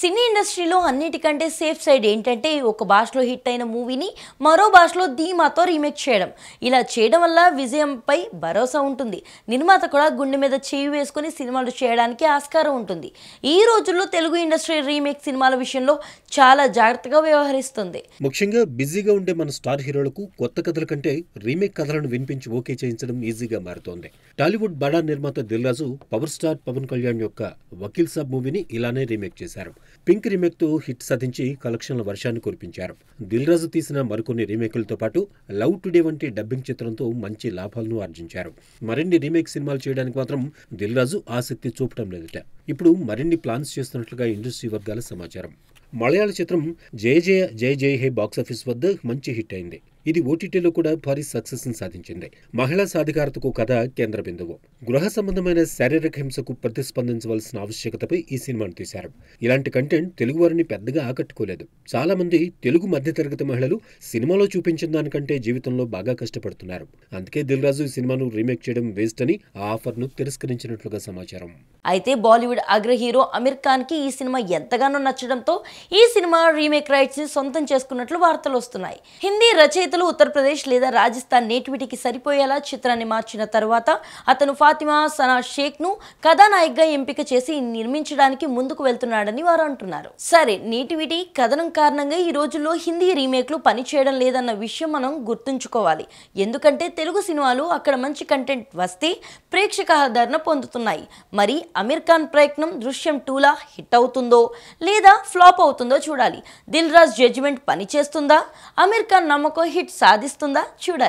సినీ ఇండస్ట్రీలో అన్నిటికంటే safe side ఏంటంటే ఒక భాషలో హిట్ అయిన మూవీని మరో భాషలో ధీమాతో రీమేక్ చేయడం ఇలా చేయడం వల్ల విజయంపై భరోసా ఉంటుంది నిర్మాత కూడా గుండె మీద చేయి వేసుకుని సినిమాలు చేయడానికి ఆస్కారం ఉంటుంది ఈ రోజుల్లో తెలుగు ఇండస్ట్రీ రీమేక్ సినిమాల విషయంలో చాలా జాగ్రత్తగా వ్యవహరిస్తుంది ముఖ్యంగా బిజీగా ఉండే మన స్టార్ హీరోలకు కొత్త కథల కంటే రీమేక్ కథలను వినిపించి ఓకే చేయించడం ఈజీగా మారుతోంది టాలీవుడ్ బడా నిర్మాత దిల్రాజు పవర్ స్టార్ పవన్ కళ్యాణ్ యొక్క వకీల్ సాబ్ మూవీని ఇలానే రీమేక్ చేశారు పింక్ రీమేక్తో హిట్ సాధించి కలెక్షన్ల వర్షాన్ని కురిపించారు రాజు తీసిన మరికొన్ని రీమేక్లతో పాటు లవ్ టుడే వంటి డబ్బింగ్ చిత్రంతో మంచి లాభాలను ఆర్జించారు మరిన్ని రీమేక్ సినిమాలు చేయడానికి మాత్రం రాజు ఆసక్తి చూపడం లేదట ఇప్పుడు మరిన్ని ప్లాన్స్ చేస్తున్నట్లుగా ఇండస్ట్రీ వర్గాల సమాచారం మలయాళ చిత్రం జయ జయ జయ జయ హే బాక్సాఫీస్ వద్ద మంచి హిట్ అయింది ఇది ఓటీటీలో కూడా భారీ సక్సెస్ సాధించింది మహిళా సాధికారతకు కథ కేంద్ర బిందువు గృహ సంబంధమైన శారీరక హింసకు ప్రతిస్పందించవలసిన ఆవశ్యకతపై ఈ సినిమాను తీశారు ఇలాంటి కంటెంట్ తెలుగు వారిని పెద్దగా ఆకట్టుకోలేదు చాలా మంది తెలుగు మధ్యతరగతి మహిళలు సినిమాలో చూపించిన దానికంటే జీవితంలో బాగా కష్టపడుతున్నారు అందుకే దిల్రాజు ఈ సినిమాను రీమేక్ చేయడం వేస్ట్ అని ఆ ఆఫర్ను తిరస్కరించినట్లుగా సమాచారం అయితే బాలీవుడ్ అగ్ర హీరో అమీర్ ఖాన్కి ఈ సినిమా ఎంతగానో నచ్చడంతో ఈ సినిమా రీమేక్ రైట్స్ని సొంతం చేసుకున్నట్లు వార్తలు వస్తున్నాయి హిందీ రచయితలు ఉత్తరప్రదేశ్ లేదా రాజస్థాన్ నేటివిటికి సరిపోయేలా చిత్రాన్ని మార్చిన తర్వాత అతను ఫాతిమా సనా షేక్ను కథానాయికగా ఎంపిక చేసి నిర్మించడానికి ముందుకు వెళ్తున్నాడని వారు అంటున్నారు సరే నేటివిటి కథనం కారణంగా ఈ రోజుల్లో హిందీ రీమేక్లు పనిచేయడం లేదన్న విషయం మనం గుర్తుంచుకోవాలి ఎందుకంటే తెలుగు సినిమాలు అక్కడ మంచి కంటెంట్ వస్తే ప్రేక్షక ఆదరణ పొందుతున్నాయి మరి అమీర్ ఖాన్ ప్రయత్నం దృశ్యం టూలా హిట్ అవుతుందో లేదా ఫ్లాప్ అవుతుందో చూడాలి దిల్ రాజ్ జడ్జిమెంట్ పనిచేస్తుందా అమీర్ ఖాన్ నమ్మకం హిట్ సాధిస్తుందా చూడాలి